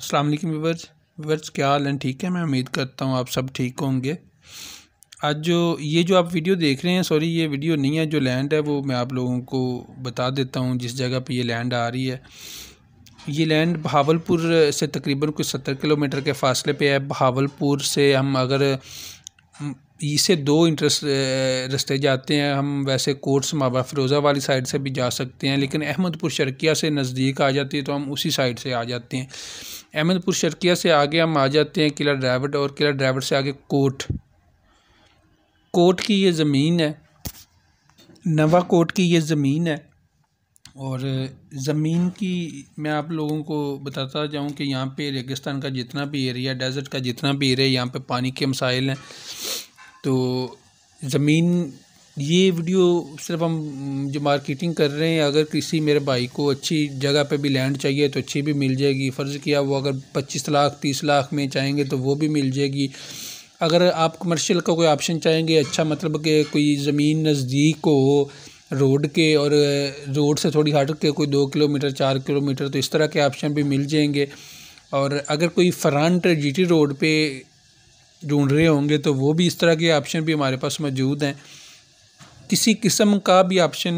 अस्सलाम वालेकुम viewers viewers क्या हाल है ठीक है मैं उम्मीद करता हूँ आप सब ठीक होंगे आज जो ये जो आप वीडियो देख रहे हैं सॉरी ये वीडियो नहीं है जो लैंड है वो मैं आप लोगों को बता देता हूँ जिस जगह पे ये लैंड आ रही है ये लैंड बहावलपुर से तकरीबन कुछ सत्तर किलोमीटर के फासले पर है बहावलपुर से हम अगर इसे दो इंटरेस्ट रस्ते जाते हैं हम वैसे कोर्ट्स माबा फिरोज़ा वाली साइड से भी जा सकते हैं लेकिन अहमदपुर शर्किया से नज़दीक आ जाती है तो हम उसी साइड से आ जाते हैं अहमदपुर शर्किया से आगे हम आ जाते हैं किला ड्राइवर और किला ड्राइवर से आगे कोट कोट की ये ज़मीन है नवा कोट की ये ज़मीन है और ज़मीन की मैं आप लोगों को बताता जाऊं कि यहाँ पे रेगिस्तान का जितना भी एरिया डेजर्ट का जितना भी एरिया यहाँ पे पानी के मसाइल हैं तो ज़मीन ये वीडियो सिर्फ हम जो मार्केटिंग कर रहे हैं अगर किसी मेरे भाई को अच्छी जगह पे भी लैंड चाहिए तो अच्छी भी मिल जाएगी फ़र्ज़ किया वो अगर पच्चीस लाख तीस लाख में चाहेंगे तो वो भी मिल जाएगी अगर आप कमर्शियल का कोई ऑप्शन चाहेंगे अच्छा मतलब कि कोई ज़मीन नज़दीक हो रोड के और रोड से थोड़ी हट के कोई दो किलोमीटर चार किलोमीटर तो इस तरह के ऑप्शन भी मिल जाएंगे और अगर कोई फ्रंट जीटी रोड पे ढूंढ रहे होंगे तो वो भी इस तरह के ऑप्शन भी हमारे पास मौजूद हैं किसी किस्म का भी ऑप्शन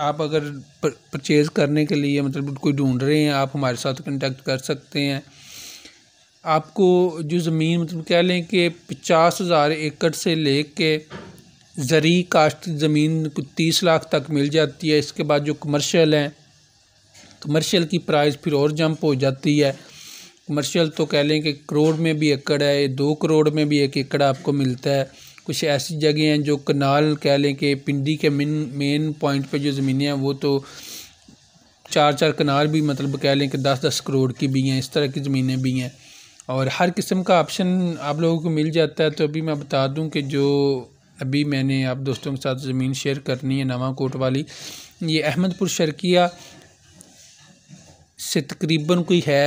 आप अगर परचेज़ करने के लिए मतलब कोई ढूंढ रहे हैं आप हमारे साथ कंटेक्ट कर सकते हैं आपको जो ज़मीन मतलब कह लें कि पचास हज़ार एकड़ से ले के ज़री काश्त ज़मीन को तीस लाख तक मिल जाती है इसके बाद जो कमर्शियल हैं कमर्शियल की प्राइस फिर और जंप हो जाती है कमर्शियल तो कह लें कि करोड़ में भी एकड़ है दो करोड़ में भी एक एकड़ आपको मिलता है कुछ ऐसी जगह हैं जो कनाल कह लें कि पिंडी के मेन मेन पॉइंट पे जो ज़मीनें हैं वो तो चार चार कनाल भी मतलब कह लें कि दस दस करोड़ की भी हैं इस तरह की ज़मीनें भी हैं और हर किस्म का ऑप्शन आप लोगों को मिल जाता है तो अभी मैं बता दूं कि जो अभी मैंने आप दोस्तों के साथ ज़मीन शेयर करनी है नवा कोट वाली ये अहमदपुर शर्किया से तकरीबन कोई है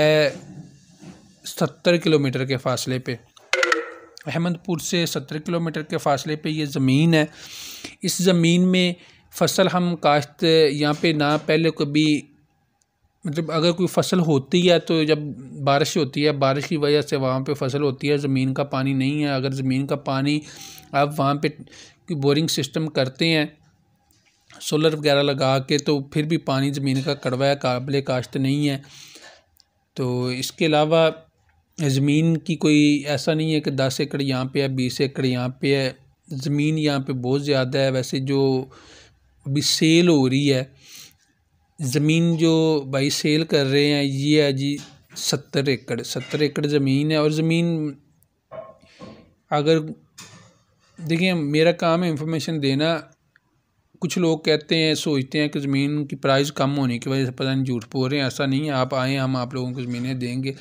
सत्तर किलोमीटर के फासले पे अहमदपुर से सत्रह किलोमीटर के फ़ासले पे ये ज़मीन है इस ज़मीन में फसल हम काश्त यहाँ पे ना पहले कभी मतलब अगर कोई फसल होती है तो जब बारिश होती है बारिश की वजह से वहाँ पे फसल होती है ज़मीन का पानी नहीं है अगर ज़मीन का पानी आप वहाँ पे बोरिंग सिस्टम करते हैं सोलर वगैरह लगा के तो फिर भी पानी ज़मीन का कड़वा है काबिल काश्त नहीं है तो इसके अलावा ज़मीन की कोई ऐसा नहीं है कि दस एकड़ यहाँ पे है बीस एकड़ यहाँ पे है ज़मीन यहाँ पे बहुत ज़्यादा है वैसे जो अभी सेल हो रही है ज़मीन जो भाई सेल कर रहे हैं ये है जी सत्तर एकड़ सत्तर एकड़ ज़मीन है और ज़मीन अगर देखिए मेरा काम है इंफॉर्मेशन देना कुछ लोग कहते हैं सोचते हैं कि ज़मीन की प्राइस कम होने की वजह से पता नहीं झूठ बोल रहे हैं ऐसा नहीं है आप आएँ हम आप लोगों को ज़मीनें देंगे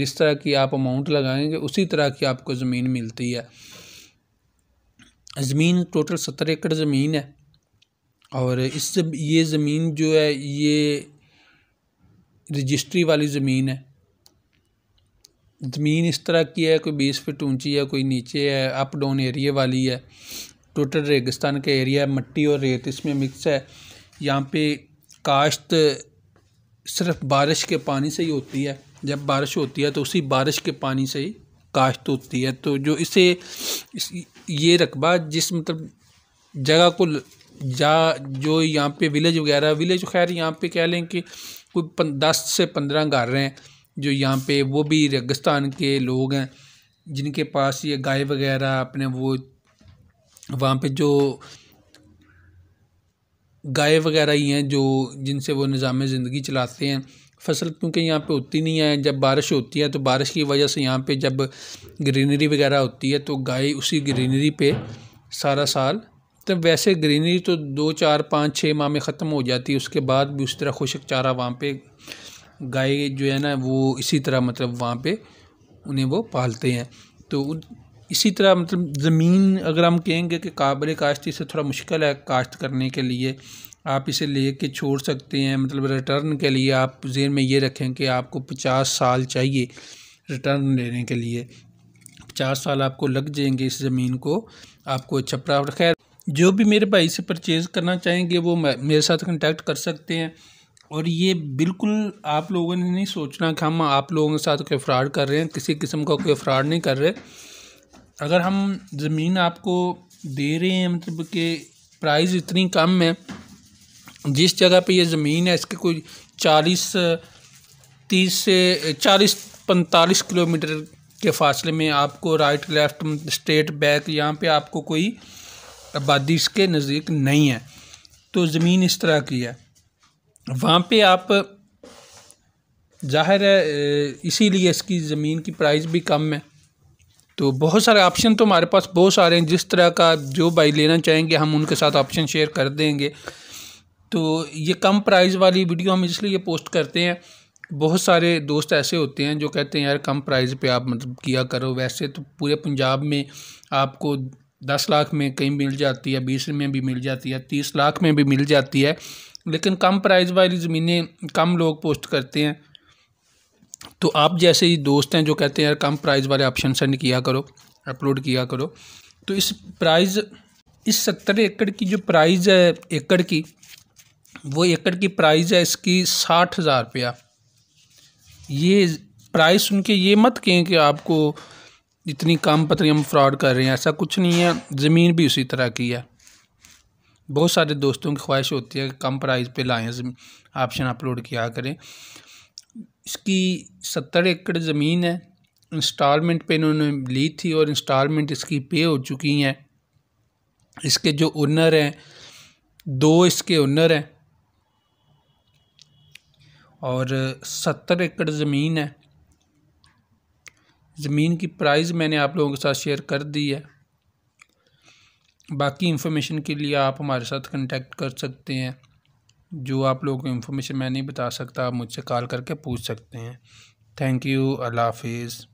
जिस तरह की आप अमाउंट लगाएंगे उसी तरह की आपको ज़मीन मिलती है ज़मीन टोटल सत्तर एकड़ ज़मीन है और इस ये ज़मीन जो है ये रजिस्ट्री वाली ज़मीन है ज़मीन इस तरह की है कोई बीस फिट ऊंची है कोई नीचे है अप डाउन एरिए वाली है टोटल रेगिस्तान का एरिया मट्टी और रेत इसमें मिक्स है यहाँ पे काश्त सिर्फ बारिश के पानी से ही होती है जब बारिश होती है तो उसी बारिश के पानी से ही काश्त होती है तो जो इसे इस, ये रकबा जिस मतलब जगह को जा जो यहाँ पे विलेज वगैरह विलेज खैर यहाँ पे कह लें कि कोई दस से पंद्रह घर हैं जो यहाँ पे वो भी रेगिस्तान के लोग हैं जिनके पास ये गाय वगैरह अपने वो वहाँ पे जो गाय वगैरह ही हैं जो जिनसे वो निज़ाम ज़िंदगी चलाते हैं फसल क्योंकि यहाँ पे होती नहीं है जब बारिश होती है तो बारिश की वजह से यहाँ पे जब ग्रीनरी वगैरह होती है तो गाय उसी ग्रीनरी पे सारा साल तब तो वैसे ग्रीनरी तो दो चार पाँच छः माह में ख़त्म हो जाती है उसके बाद भी उस तरह खुशक चारा वहाँ पे गाय जो है ना वो इसी तरह मतलब वहाँ पे उन्हें वो पालते हैं तो इसी तरह मतलब ज़मीन अगर हम कहेंगे कि काबिल काश्त इसे थोड़ा मुश्किल है काश्त करने के लिए आप इसे ले कर छोड़ सकते हैं मतलब रिटर्न के लिए आप जेन में ये रखें कि आपको पचास साल चाहिए रिटर्न लेने के लिए पचास साल आपको लग जाएंगे इस ज़मीन को आपको अच्छा प्रॉफिट खैर जो भी मेरे भाई से परचेज़ करना चाहेंगे वो मेरे साथ कंटेक्ट कर सकते हैं और ये बिल्कुल आप लोगों ने नहीं सोचना कि हम आप लोगों के साथ कोई फ्रॉड कर रहे हैं किसी किस्म का कोई फ्रॉड नहीं कर रहे अगर हम ज़मीन आपको दे रहे हैं मतलब कि प्राइस इतनी कम है जिस जगह पे ये ज़मीन है इसके कोई चालीस तीस से चालीस पैंतालीस किलोमीटर के फासले में आपको राइट लेफ्ट स्ट्रेट बैक यहाँ पे आपको कोई आबादी इसके नज़दीक नहीं है तो ज़मीन इस तरह की है वहाँ पे आप जाहिर है इसीलिए इसकी ज़मीन की प्राइस भी कम है तो बहुत सारे ऑप्शन तो हमारे पास बहुत सारे हैं जिस तरह का जो भाई लेना चाहेंगे हम उनके साथ ऑप्शन शेयर कर देंगे तो ये कम प्राइस वाली वीडियो हम इसलिए पोस्ट करते हैं बहुत सारे दोस्त ऐसे होते हैं जो कहते हैं यार कम प्राइस पे आप मतलब किया करो वैसे तो पूरे पंजाब में आपको दस लाख में कहीं मिल जाती है बीस में भी मिल जाती है तीस लाख में भी मिल जाती है लेकिन कम प्राइस वाली ज़मीनें कम लोग पोस्ट करते हैं तो आप जैसे ही दोस्त हैं जो कहते हैं यार कम प्राइस वाले ऑप्शन सेंड किया करो अपलोड किया करो तो इस प्राइस इस सत्तर एकड़ की जो प्राइस है एकड़ की वो एकड़ की प्राइस है इसकी साठ हज़ार रुपया ये प्राइस सुन के ये मत कहें कि आपको इतनी कम पतली हम फ्रॉड कर रहे हैं ऐसा कुछ नहीं है ज़मीन भी उसी तरह की है बहुत सारे दोस्तों की ख्वाहिश होती है कि कम प्राइस पे लाएँ ऑप्शन अपलोड किया करें इसकी सत्तर एकड़ ज़मीन है इंस्टॉलमेंट पे इन्होंने ली थी और इंस्टॉलमेंट इसकी पे हो चुकी हैं इसके जो ओनर हैं दो इसके ओनर हैं और सत्तर एकड़ ज़मीन है ज़मीन की प्राइस मैंने आप लोगों के साथ शेयर कर दी है बाकी इंफॉर्मेशन के लिए आप हमारे साथ कांटेक्ट कर सकते हैं जो आप लोगों को इन्फॉर्मेशन मैं नहीं बता सकता आप मुझसे कॉल करके पूछ सकते हैं थैंक यू अल्लाह हाफिज़